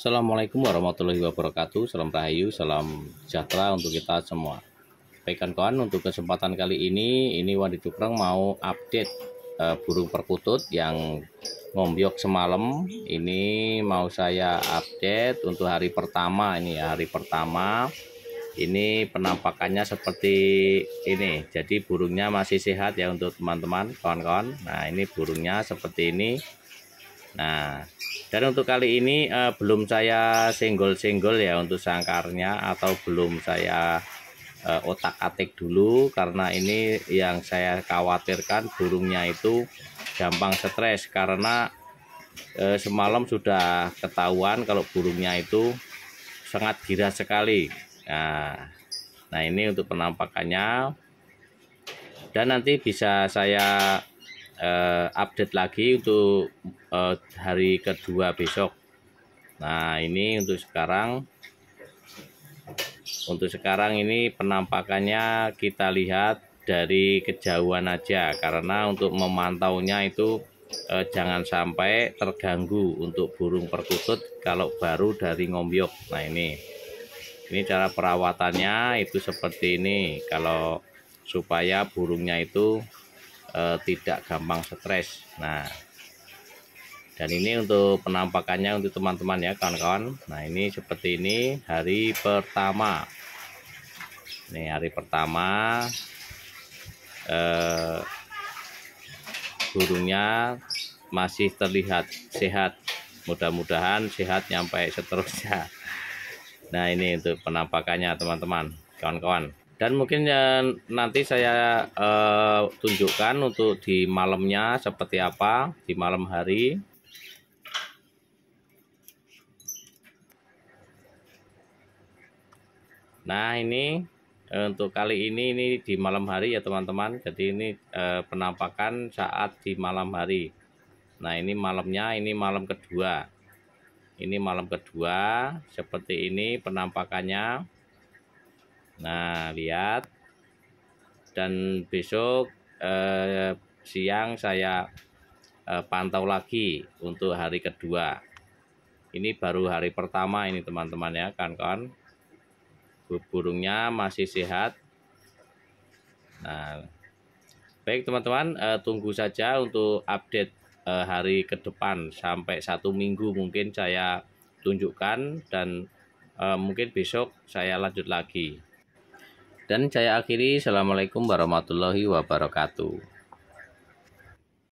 Assalamualaikum warahmatullahi wabarakatuh Salam rahayu, salam sejahtera untuk kita semua Baik kawan untuk kesempatan kali ini Ini Wadi Cukrang mau update uh, burung perkutut yang ngombyok semalam Ini mau saya update untuk hari pertama Ini ya, hari pertama ini penampakannya seperti ini jadi burungnya masih sehat ya untuk teman-teman kawan-kawan nah ini burungnya seperti ini nah dan untuk kali ini eh, belum saya senggol-senggol ya untuk sangkarnya atau belum saya eh, otak-atik dulu karena ini yang saya khawatirkan burungnya itu gampang stres karena eh, semalam sudah ketahuan kalau burungnya itu sangat gila sekali nah, nah ini untuk penampakannya dan nanti bisa saya uh, update lagi untuk uh, hari kedua besok nah ini untuk sekarang untuk sekarang ini penampakannya kita lihat dari kejauhan aja karena untuk memantaunya itu eh, jangan sampai terganggu untuk burung perkutut kalau baru dari ngombyok nah ini ini cara perawatannya itu seperti ini kalau supaya burungnya itu e, tidak gampang stres nah dan ini untuk penampakannya untuk teman-teman ya kawan-kawan nah ini seperti ini hari pertama ini hari pertama e, eh, burungnya masih terlihat sehat mudah-mudahan sehat sampai seterusnya nah ini untuk penampakannya teman-teman kawan-kawan dan mungkin ya, nanti saya uh, tunjukkan untuk di malamnya seperti apa di malam hari nah ini eh, untuk kali ini ini di malam hari ya teman-teman jadi ini uh, penampakan saat di malam hari nah ini malamnya ini malam kedua ini malam kedua seperti ini penampakannya Nah, lihat. Dan besok eh, siang saya eh, pantau lagi untuk hari kedua. Ini baru hari pertama ini teman-teman ya, kan kan. Burungnya masih sehat. Nah, baik teman-teman, eh, tunggu saja untuk update eh, hari ke depan sampai satu minggu mungkin saya tunjukkan dan eh, mungkin besok saya lanjut lagi. Dan saya akhiri, Assalamualaikum warahmatullahi wabarakatuh.